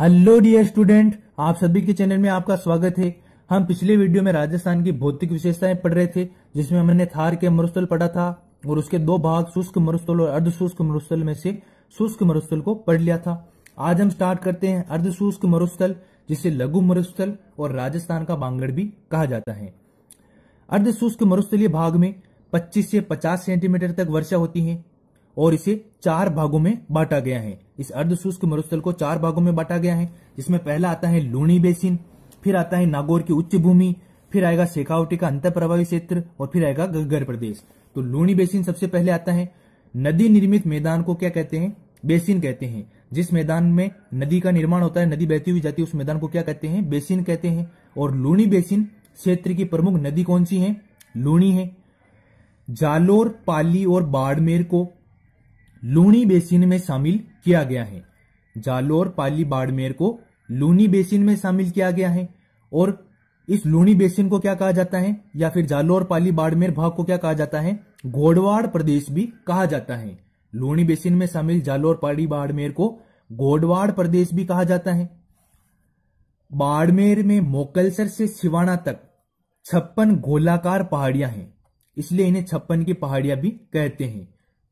hello dear student आप सभी के चैनल में आपका स्वागत है हम पिछले वीडियो में राजस्थान की भौतिक विशेषताएं पढ़ रहे थे जिसमें हमने थार के मरुस्थल पढ़ा था और उसके दो भाग शुष्क मरुस्थल और अर्धशुष्क मरुस्थल में से शुष्क मरुस्थल को पढ़ लिया था आज हम स्टार्ट करते हैं अर्धशुष्क मरुस्थल जिसे लघु मरुस्थल और राजस्थान का बांगड़ भी कहा जाता है अर्धशुष्क मरुस्थलीय भाग में पच्चीस से पचास सेंटीमीटर तक वर्षा होती है और इसे चार भागों में बांटा गया है इस अर्धशुष्क मरुस्थल को चार भागों में बांटा गया है जिसमें पहला आता है लूणी बेसिन फिर आता है नागौर की उच्च भूमि फिर आएगा शेखावटी का अंतर प्रभावी क्षेत्र और फिर आएगा गगर प्रदेश तो लूणी बेसिन सबसे पहले आता है नदी निर्मित मैदान को क्या कहते हैं बेसिन कहते हैं जिस मैदान में नदी का निर्माण होता है नदी बहती हुई जाती है उस मैदान को क्या कहते हैं बेसिन कहते हैं और लूणी बेसिन क्षेत्र की प्रमुख नदी कौन सी है लूणी है जालोर पाली और बाड़मेर को लूणी बेसिन में शामिल किया गया है जालोर पाली बाड़मेर को लूनी बेसिन में शामिल किया गया है और इस लूणी बेसिन को क्या कहा जाता है या फिर जालोर पाली बाड़मेर भाग को क्या कहा जाता है घोड़वाड़ प्रदेश भी कहा जाता है लूणी बेसिन में शामिल जालोर पाली बाड़मेर को घोड़वाड़ प्रदेश भी कहा जाता है बाड़मेर में मोकलसर से शिवाना तक छप्पन गोलाकार पहाड़ियां हैं इसलिए इन्हें छप्पन की पहाड़ियां भी कहते हैं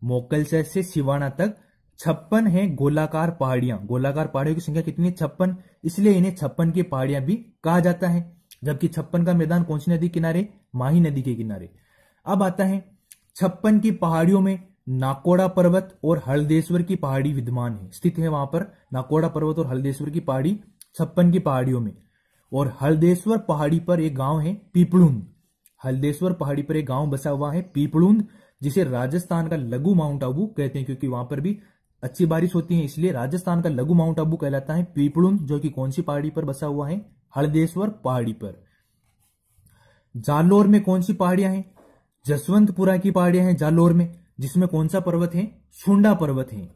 मोकलसर से सिवाना तक छप्पन है गोलाकार पहाड़ियां गोलाकार पहाड़ियों की संख्या कितनी है छप्पन इसलिए इन्हें छप्पन की पहाड़ियां भी कहा जाता है जबकि छप्पन का मैदान कौन सी नदी किनारे माही नदी के किनारे अब आता है छप्पन की पहाड़ियों में नाकोड़ा पर्वत और हलदेश्वर की पहाड़ी विद्यमान है स्थित है वहां पर नाकोड़ा पर्वत और हल्देश्वर की पहाड़ी छप्पन की पहाड़ियों में और हलदेश्वर पहाड़ी पर एक गांव है पीपड़ूंद हल्देश्वर पहाड़ी पर एक गांव बसा हुआ है पीपड़ूंद जिसे राजस्थान का लघु माउंट आबू कहते हैं क्योंकि वहां पर भी अच्छी बारिश होती है इसलिए राजस्थान का लघु माउंट आबू कहलाता है पीपड़ुन जो कि कौन सी पहाड़ी पर बसा हुआ है हरदेश्वर पहाड़ी पर जालोर में कौन सी पहाड़ियां हैं जसवंतपुरा की पहाड़ियां हैं जालोर में जिसमें कौन सा पर्वत है सुंडा पर्वत है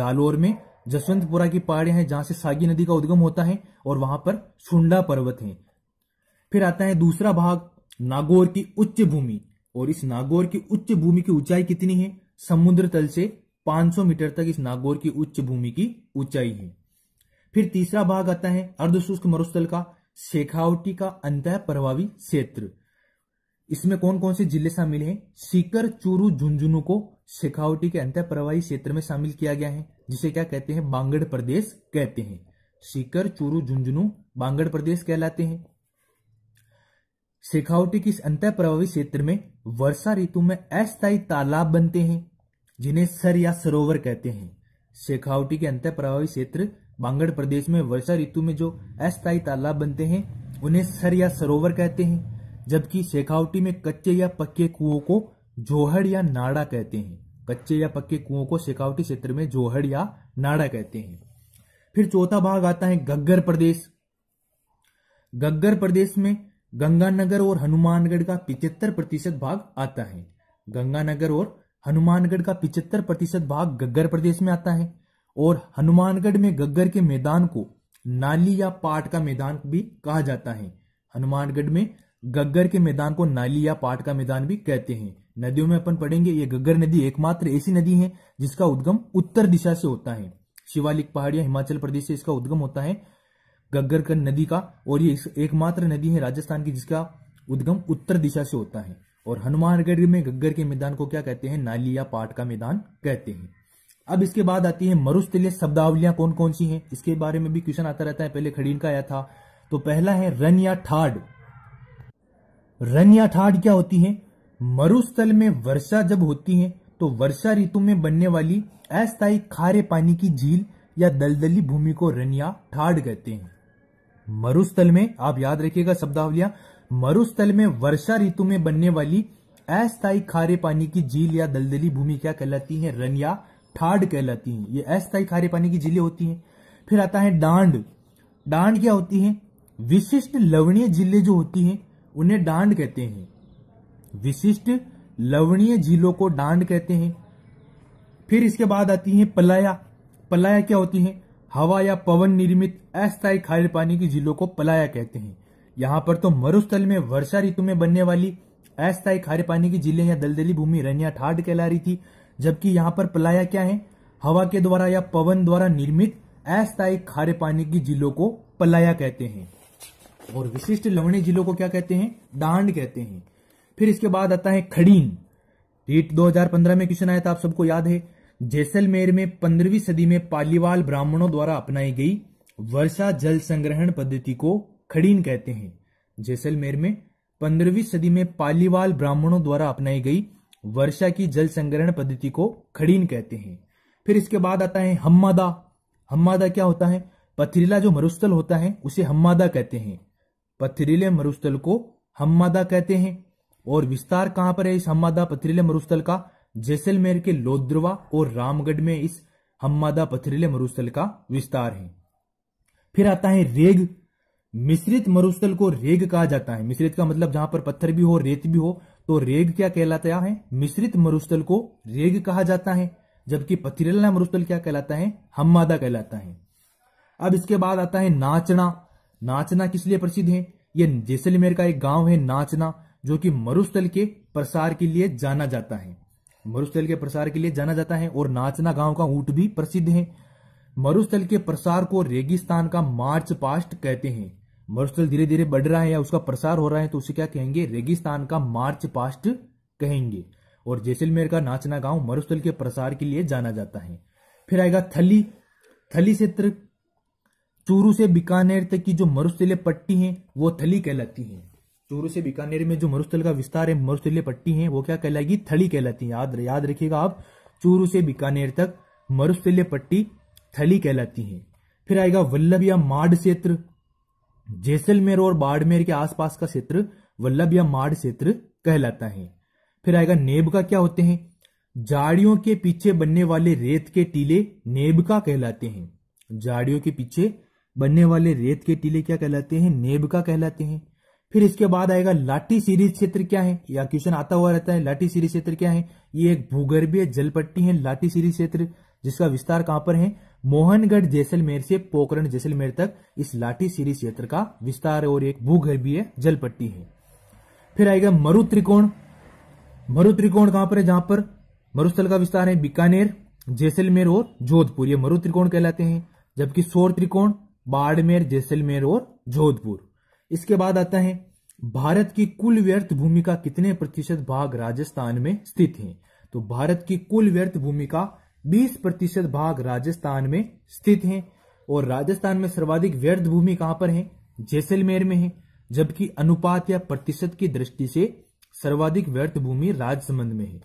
जालोर में जसवंतपुरा की पहाड़ियां हैं जहां से सागी नदी का उद्गम होता है और वहां पर सुंडा पर्वत है फिर आता है दूसरा भाग नागौर की उच्च भूमि और इस नागौर की उच्च भूमि की ऊंचाई कितनी है समुद्र तल से 500 मीटर तक इस नागौर की उच्च भूमि की ऊंचाई है फिर तीसरा भाग आता है अर्धशुष्क मरुस्थल का शेखावटी का अंत प्रभावी क्षेत्र इसमें कौन कौन से जिले शामिल हैं सीकर चूरू झुंझुनू को शेखावटी के अंत प्रभावी क्षेत्र में शामिल किया गया है जिसे क्या कहते हैं बांगड़ प्रदेश कहते हैं सीकर चूरू झुंझुनू बांगड़ प्रदेश कहलाते हैं शेखावटी के अंत प्रभावी क्षेत्र में वर्षा ऋतु में अस्थायी तालाब बनते हैं जिन्हें सर या सरोवर कहते हैं शेखावटी के अंत प्रभावी क्षेत्र बांगड़ प्रदेश में वर्षा ऋतु में जो अस्थायी तालाब बनते हैं उन्हें सर या सरोवर कहते हैं जबकि शेखावटी में कच्चे या पक्के कुओं को जोहड़ या नाड़ा कहते हैं कच्चे या पक्के कुओं को शेखावटी क्षेत्र में जोहड़ या नाड़ा कहते हैं फिर चौथा भाग आता है गग्गर प्रदेश गग्गर प्रदेश में गंगानगर और हनुमानगढ़ का पिचहत्तर प्रतिशत भाग आता है गंगानगर और हनुमानगढ़ का पिचहत्तर प्रतिशत भाग गग्गर प्रदेश में आता है और हनुमानगढ़ में गग्गर के मैदान को नाली या पाट का मैदान भी कहा जाता है हनुमानगढ़ में गग्गर के मैदान को नाली या पाट का मैदान भी कहते हैं नदियों में अपन पढ़ेंगे ये गग्गर नदी एकमात्र ऐसी नदी है जिसका उद्गम उत्तर दिशा से होता है शिवालिक पहाड़िया हिमाचल प्रदेश से इसका उद्गम होता है गग्गरकन नदी का और ये एकमात्र नदी है राजस्थान की जिसका उद्गम उत्तर दिशा से होता है और हनुमानगढ़ में गग्गर के मैदान को क्या कहते हैं नाली या पाट का मैदान कहते हैं अब इसके बाद आती है मरुस्थलीय शब्दावलियां कौन कौन सी हैं इसके बारे में भी क्वेश्चन आता रहता है पहले खड़ीन का आया था तो पहला है रन या ठाड रन या ठाड क्या होती है मरुस्थल में वर्षा जब होती है तो वर्षा ऋतु में बनने वाली अस्थायी खारे पानी की झील या दलदली भूमि को रनिया ठाड कहते हैं मरुस्थल में आप याद रखिएगा शब्दावलियां मरुस्थल में वर्षा ऋतु में बनने वाली अस्थायी खारे पानी की झील या दलदली भूमि क्या कहलाती है रन या ठाड कहलाती है ये अस्थायी खारे पानी की झीलें होती हैं फिर आता है डांड डांड क्या होती है विशिष्ट लवणीय झीलें जो होती हैं उन्हें डांड कहते हैं विशिष्ट लवणीय झीलों को डांड कहते हैं फिर इसके बाद आती है पलाया पलाया क्या होती है हवा या पवन निर्मित अस्थायी खारे पानी की झीलों को पलाया कहते हैं यहाँ पर तो मरुस्थल में वर्षा ऋतु में बनने वाली अस्थायी खारे पानी की झीलें या दलदली भूमि रनिया ठाट कहला रही थी जबकि यहाँ पर पलाया क्या है हवा के द्वारा या पवन द्वारा निर्मित अस्थायी खारे पानी की झीलों को पलाया कहते हैं और विशिष्ट लवणी झीलों को क्या कहते हैं दांड कहते हैं फिर इसके बाद आता है खड़ीन रीट 2015 में क्वेश्चन आया था आप सबको याद है जैसलमेर में पंद्रहवीं सदी में पालीवाल ब्राह्मणों द्वारा अपनाई गई वर्षा जल संग्रहण पद्धति को खड़ीन कहते हैं जैसलमेर में पंद्रहवीं सदी में पालीवाल ब्राह्मणों द्वारा अपनाई गई वर्षा की जल संग्रहण पद्धति को खड़ीन कहते हैं फिर इसके बाद आता है हम्मादा हम्मादा क्या होता है पथरीला जो मरुस्थल होता है उसे हम्मादा कहते हैं पथरीले मरुस्थल को हम्मादा कहते हैं और विस्तार कहां पर है इस हम्मादा पथरीले मरुस्थल का जैसलमेर के लोद्रवा और रामगढ़ में इस हम्मादा पथरीले मरुस्थल का विस्तार है फिर आता है रेग मिश्रित मरुस्थल को रेग कहा जाता है मिश्रित का मतलब जहां पर पत्थर भी हो रेत भी हो तो रेग क्या कहलाता है मिश्रित मरुस्थल को रेग कहा जाता है जबकि पथरीला मरुस्थल क्या कहलाता है हम्मादा कहलाता है अब इसके बाद आता है नाचना नाचना किस लिए प्रसिद्ध है यह जैसलमेर का एक गांव है नाचना जो कि मरुस्थल के प्रसार के लिए जाना जाता है मरुस्थल के प्रसार के लिए जाना जाता है और नाचना गांव का ऊंट भी प्रसिद्ध है मरुस्थल के प्रसार को रेगिस्तान का मार्च पास्ट कहते हैं मरुस्थल धीरे धीरे बढ़ रहा है या उसका प्रसार हो रहा है तो उसे क्या कहेंगे रेगिस्तान का मार्च पास्ट कहेंगे और जैसलमेर का नाचना गांव मरुस्थल के प्रसार के लिए जाना जाता है फिर आएगा थली थली क्षेत्र चूरू से बीकानेर तक की जो मरुस्थलीय पट्टी है वो थली कहलाती है चूरू से बीकानेर में जो मरुस्थल का विस्तार है मरुस्थलीय पट्टी है वो क्या कहलाएगी थली कहलाती है याद याद रखिएगा आप चूरू से बीकानेर तक मरुस्थलीय पट्टी थली कहलाती है फिर आएगा वल्लभ या माड क्षेत्र जैसलमेर और बाड़मेर के आसपास का क्षेत्र वल्लभ या माड क्षेत्र कहलाता है फिर आएगा नेब का क्या होते हैं झाड़ियों के पीछे बनने वाले रेत के टीले नेब का कहलाते हैं झाड़ियों के पीछे बनने वाले रेत के टीले क्या कहलाते हैं नेब का कहलाते हैं फिर इसके बाद आएगा लाठी सीरीज क्षेत्र क्या है या क्वेश्चन आता हुआ रहता है लाठी सीरीज क्षेत्र क्या है ये एक भूगर्भीय जलपट्टी है लाठी सीरीज क्षेत्र जिसका विस्तार कहां पर है मोहनगढ़ जैसलमेर से पोकरण जैसलमेर तक इस लाठी सीरीज क्षेत्र का विस्तार और एक भूगर्भीय जलपट्टी है फिर आएगा मरु त्रिकोण मरु त्रिकोण कहां पर है जहां पर मरुस्थल का विस्तार है बीकानेर जैसलमेर और जोधपुर ये मरु त्रिकोण कहलाते हैं जबकि सोर त्रिकोण बाड़मेर जैसलमेर और जोधपुर इसके बाद आता है भारत की कुल व्यर्थ भूमि का कितने प्रतिशत भाग राजस्थान में स्थित है तो भारत की कुल व्यर्थ भूमि का 20 प्रतिशत भाग राजस्थान में स्थित है और राजस्थान में सर्वाधिक व्यर्थ भूमि कहां पर है जैसलमेर में है जबकि अनुपात या प्रतिशत की दृष्टि से सर्वाधिक व्यर्थ भूमि राजसमंद में है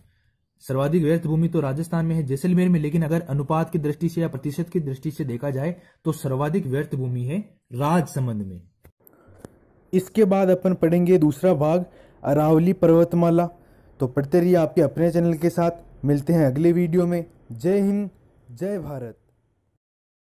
सर्वाधिक व्यर्थ भूमि तो राजस्थान में है जैसलमेर में लेकिन अगर अनुपात की दृष्टि से या प्रतिशत की दृष्टि से देखा जाए तो सर्वाधिक व्यर्थ भूमि है राजसमंद में इसके बाद अपन पढ़ेंगे दूसरा भाग अरावली पर्वतमाला तो पढ़ते रहिए आपके अपने चैनल के साथ मिलते हैं अगले वीडियो में जय हिंद जय भारत